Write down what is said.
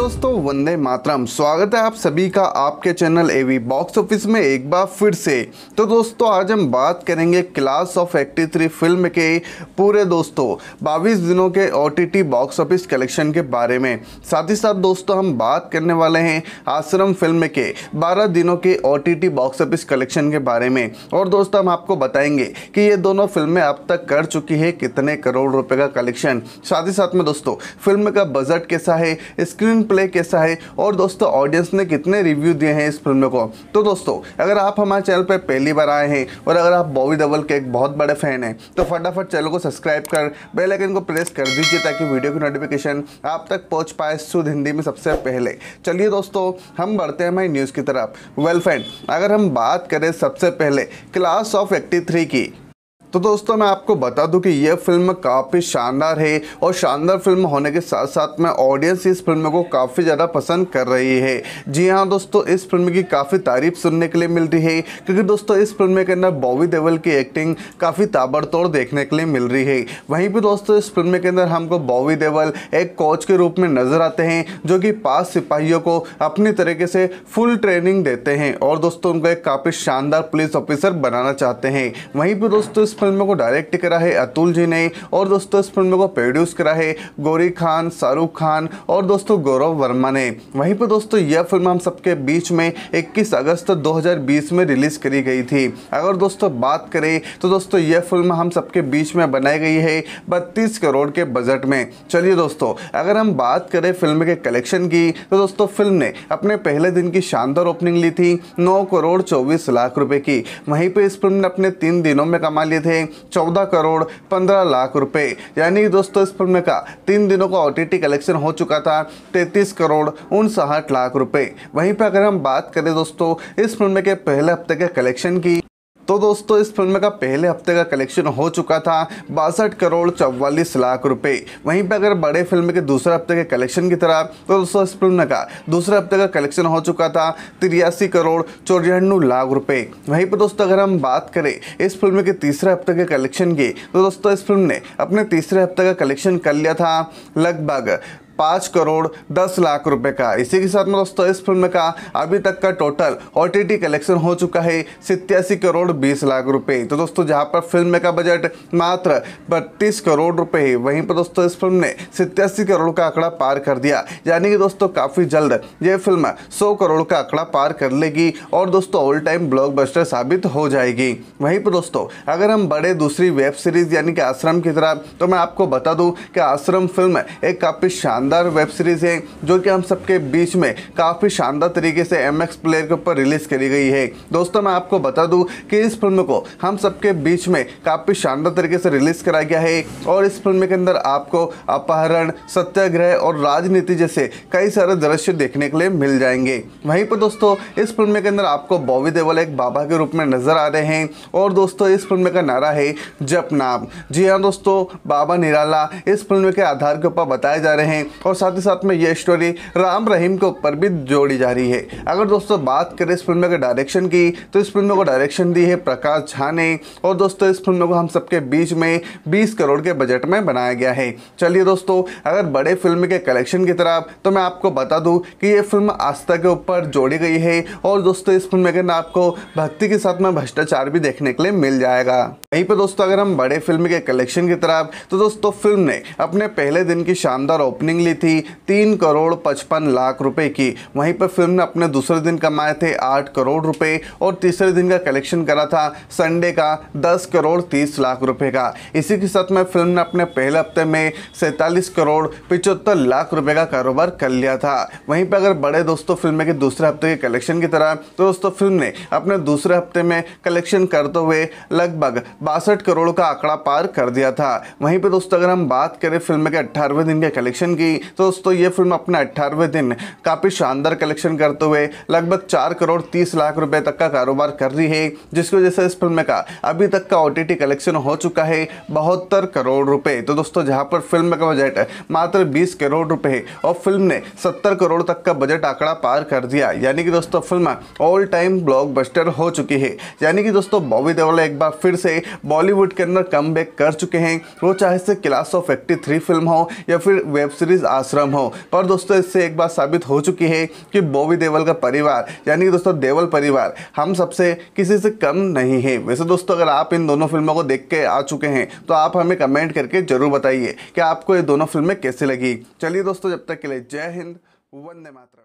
दोस्तों वंदे मातरम स्वागत है आप सभी का आपके चैनल एवी बॉक्स ऑफिस में एक बार फिर से तो दोस्तों आज हम बात करेंगे क्लास ऑफ थ्री फिल्म के पूरे दोस्तों बाईस दिनों के ओटीटी बॉक्स ऑफिस कलेक्शन के बारे में साथ ही साथ दोस्तों हम बात करने वाले हैं आश्रम फिल्म के बारह दिनों के ओ बॉक्स ऑफिस कलेक्शन के बारे में और दोस्तों हम आपको बताएंगे कि ये दोनों फिल्में अब तक कर चुकी है कितने करोड़ रुपये का कलेक्शन साथ ही साथ में दोस्तों फिल्म का बजट कैसा है स्क्रीन प्ले प्ले कैसा है और दोस्तों ऑडियंस ने कितने रिव्यू दिए हैं इस फिल्म को तो दोस्तों अगर आप हमारे चैनल पर पहली बार आए हैं और अगर आप बॉबी डबल के एक बहुत बड़े फैन हैं तो फटाफट चैनल को सब्सक्राइब कर बेलाइकन को प्रेस कर दीजिए ताकि वीडियो की नोटिफिकेशन आप तक पहुँच पाए शुद्ध हिंदी में सबसे पहले चलिए दोस्तों हम बढ़ते हैं हमारी न्यूज़ की तरफ वेल फ्रेंड अगर हम बात करें सबसे पहले क्लास ऑफ 83 की तो दोस्तों मैं आपको बता दूं कि यह फिल्म काफ़ी शानदार है और शानदार फिल्म होने के साथ साथ में ऑडियंस इस फिल्म को काफ़ी ज़्यादा पसंद कर रही है जी हाँ दोस्तों इस फिल्म की काफ़ी तारीफ सुनने के लिए मिल रही है क्योंकि दोस्तों इस फिल्म के अंदर बॉबी देवल की एक्टिंग काफ़ी ताबड़तोड़ देखने के लिए मिल रही है वहीं पर दोस्तों इस फिल्म के अंदर हमको बॉबी देवल एक कोच के रूप में नज़र आते हैं जो कि पाँच सिपाहियों को अपनी तरीके से फुल ट्रेनिंग देते हैं और दोस्तों उनको एक काफ़ी शानदार पुलिस ऑफिसर बनाना चाहते हैं वहीं पर दोस्तों इस फिल्म को डायरेक्ट करा है अतुल जी ने और दोस्तों इस फिल्म को प्रोड्यूस करा है गौरी खान शाहरुख खान और दोस्तों गौरव वर्मा ने वहीं पर दोस्तों यह फिल्म हम सबके बीच में 21 अगस्त 2020 में रिलीज करी गई थी अगर दोस्तों बात करें तो दोस्तों यह फिल्म हम सबके बीच में बनाई गई है बत्तीस करोड़ के बजट में चलिए दोस्तों अगर हम बात करें फिल्म के कलेक्शन की तो दोस्तों फिल्म ने अपने पहले दिन की शानदार ओपनिंग ली थी नौ करोड़ चौबीस लाख रुपए की वहीं पर इस फिल्म ने अपने तीन दिनों में कमा लिए थे थे चौदह करोड़ पंद्रह लाख रुपए यानी दोस्तों इस फिल्म का तीन दिनों का ओटीटी कलेक्शन हो चुका था तैंतीस करोड़ उनसठ लाख रुपए वहीं पर अगर हम बात करें दोस्तों इस फिल्म के पहले हफ्ते के कलेक्शन की तो दोस्तों इस फिल्म का पहले हफ्ते का कलेक्शन हो चुका था बासठ करोड़ चौवालीस लाख रुपए वहीं पर अगर बड़े फिल्म के दूसरे हफ्ते के कलेक्शन की तरह तो दोस्तों इस फिल्म का दूसरे हफ्ते का कलेक्शन हो चुका था तिरासी करोड़ चौरानवे लाख रुपए वहीं पर दोस्तों अगर हम बात करें इस फिल्म के तीसरे हफ्ते के कलेक्शन की तो दोस्तों इस फिल्म ने अपने तीसरे हफ्ते का कलेक्शन कर लिया था लगभग पाँच करोड़ दस लाख रुपए का इसी के साथ में दोस्तों इस फिल्म का अभी तक का टोटल ओ कलेक्शन हो चुका है सितयासी करोड़ बीस लाख रुपए तो दोस्तों जहाँ पर फिल्म का बजट मात्र बत्तीस करोड़ रुपए है वहीं पर दोस्तों इस फिल्म ने सितयासी करोड़ का आंकड़ा पार कर दिया यानी कि दोस्तों काफ़ी जल्द ये फिल्म सौ करोड़ का आंकड़ा पार कर लेगी और दोस्तों ऑल टाइम ब्लॉक साबित हो जाएगी वहीं पर दोस्तों अगर हम बड़े दूसरी वेब सीरीज यानी कि आश्रम की तरह तो मैं आपको बता दूं कि आश्रम फिल्म एक काफ़ी शानदार शानदार वेब सीरीज़ है जो कि हम सबके बीच में काफ़ी शानदार तरीके से एम एक्स प्लेयर के ऊपर रिलीज़ करी गई है दोस्तों मैं आपको बता दूँ कि इस फिल्म को हम सबके बीच में काफ़ी शानदार तरीके से रिलीज़ कराया गया है और इस फिल्म के अंदर आपको अपहरण सत्याग्रह और राजनीति जैसे कई सारे दृश्य देखने के लिए मिल जाएंगे वहीं पर दोस्तों इस फिल्म के अंदर आपको बॉबी देवल एक बाबा के रूप में नज़र आ रहे हैं और दोस्तों इस फिल्म का नारा है जप नाम जी हाँ दोस्तों बाबा निराला इस फिल्म के आधार के ऊपर बताए जा रहे हैं और साथ ही साथ में ये स्टोरी राम रहीम के ऊपर भी जोड़ी जा रही है अगर दोस्तों बात करें इस फिल्म के डायरेक्शन की तो इस फिल्म को डायरेक्शन दी है प्रकाश झा ने और दोस्तों इस फिल्म को हम सबके बीच में बीस करोड़ के बजट में बनाया गया है चलिए दोस्तों अगर बड़े फिल्म के कलेक्शन की तरफ तो मैं आपको बता दूँ कि ये फिल्म आस्था के ऊपर जोड़ी गई है और दोस्तों इस फिल्म के आपको भक्ति के साथ में भ्रष्टाचार भी देखने के लिए मिल जाएगा वहीं पर दोस्तों अगर हम बड़े फिल्म के कलेक्शन की तरफ तो दोस्तों फिल्म ने अपने पहले दिन की शानदार ओपनिंग ओपनिंग ली थी तीन करोड़ पचपन लाख रुपए की वहीं पर फिल्म ने अपने दूसरे दिन कमाए थे आठ करोड़ रुपए और तीसरे दिन का कलेक्शन करा था संडे का दस करोड़ तीस लाख रुपए का इसी के साथ में फिल्म ने अपने पहले हफ्ते में सैंतालीस करोड़ पिचहत्तर लाख रुपए का कारोबार कर लिया था वहीं पर अगर बड़े दोस्तों फिल्म के दूसरे हफ्ते के कलेक्शन की तरह तो दोस्तों फिल्म ने अपने दूसरे हफ्ते में कलेक्शन करते हुए लगभग बासठ करोड़ का आंकड़ा पार कर दिया था वहीं पर दोस्तों अगर हम बात करें फिल्म के अट्ठारहवें दिन के कलेक्शन की थी तो दोस्तों ये फिल्म अपने अट्ठारहवें दिन काफ़ी शानदार कलेक्शन करते हुए लगभग चार करोड़ तीस लाख रुपए तक का कारोबार कर रही है जिसकी वजह से इस फिल्म का अभी तक का ओ कलेक्शन हो चुका है बहत्तर करोड़ रुपये तो दोस्तों जहाँ पर फिल्म का बजट मात्र बीस करोड़ रुपये है और फिल्म ने सत्तर करोड़ तक का बजट आंकड़ा पार कर दिया यानी कि दोस्तों फिल्म ऑल टाइम ब्लॉकबस्टर हो चुकी है यानी कि दोस्तों बॉबी देवल एक बार फिर से बॉलीवुड के अंदर कम कर चुके हैं वो चाहे से क्लास ऑफ एट्टी फिल्म हो या फिर वेब सीरीज निज आश्रम हो पर दोस्तों इससे एक बात साबित हो चुकी है कि बॉबी देवल का परिवार यानी कि दोस्तों देवल परिवार हम सबसे किसी से कम नहीं है वैसे दोस्तों अगर आप इन दोनों फिल्मों को देख के आ चुके हैं तो आप हमें कमेंट करके जरूर बताइए कि आपको ये दोनों फिल्में कैसे लगी चलिए दोस्तों जब तक के लिए जय हिंद वंदे मातरम